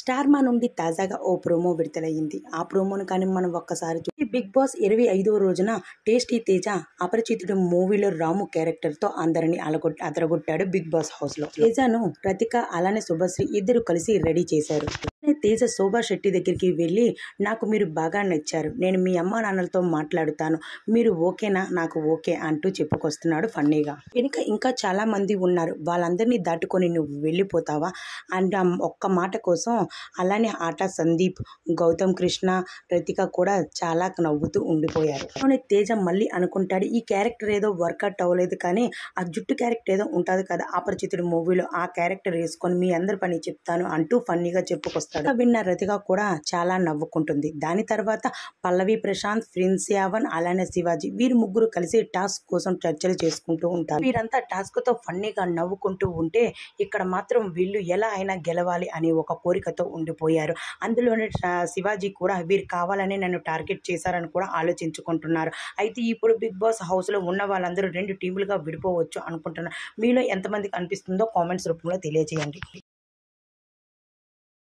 star మా నుండి తాజాగా ఓ ప్రోమో విడుదలయ్యింది ఆ ప్రోమోను కానీ మనం ఒక్కసారి చూసి బిగ్ బాస్ ఇరవై ఐదో రోజున టేస్టీ తేజ అపరిచితుడు మూవీలో రాము క్యారెక్టర్తో అందరిని అలగొట్ అదరగొట్టాడు బిగ్ బాస్ హౌస్లో తేజను రతిక అలానే శుభశ్రీ ఇద్దరు కలిసి రెడీ చేశారు తేజ శోభా శెట్టి దగ్గరికి వెళ్ళి నాకు మీరు బాగా నచ్చారు నేను మీ అమ్మ నాన్నలతో మాట్లాడుతాను మీరు ఓకేనా నాకు ఓకే అంటూ చెప్పుకొస్తున్నాడు ఫన్నీగా వెనుక ఇంకా చాలామంది ఉన్నారు వాళ్ళందరినీ దాటుకొని నువ్వు వెళ్ళిపోతావా అండ్ ఒక్క మాట కోసం అలానే ఆట సందీప్ గౌతమ్ కృష్ణ రతిక కూడా చాలా నవ్వుతూ ఉండిపోయారు కానీ తేజ మళ్ళీ అనుకుంటాడు ఈ క్యారెక్టర్ ఏదో వర్కౌట్ అవ్వలేదు కానీ ఆ జుట్టు క్యారెక్టర్ ఏదో ఉంటుంది కదా అపరిచితుడు మూవీలో ఆ క్యారెక్టర్ వేసుకొని మీ అందరి పని చెప్తాను అంటూ ఫన్నీగా చెప్పుకొస్తాను చేస్తాడు విన్న రతిక కూడా చాలా నవ్వుకుంటుంది దాని తర్వాత పల్లవి ప్రశాంత్ యావన్ అలానే శివాజీ వీరు ముగ్గురు కలిసి టాస్క్ కోసం చర్చలు చేసుకుంటూ ఉంటారు వీరంతా టాస్క్ తో ఫన్నీగా నవ్వుకుంటూ ఉంటే ఇక్కడ మాత్రం వీళ్ళు ఎలా అయినా గెలవాలి అనే ఒక కోరికతో ఉండిపోయారు అందులోనే శివాజీ కూడా వీరు కావాలని నన్ను టార్గెట్ చేశారని కూడా ఆలోచించుకుంటున్నారు అయితే ఇప్పుడు బిగ్ బాస్ హౌస్లో ఉన్న వాళ్ళందరూ రెండు టీములుగా విడిపోవచ్చు అనుకుంటున్నారు మీలో ఎంతమందికి అనిపిస్తుందో కామెంట్స్ రూపంలో తెలియజేయండి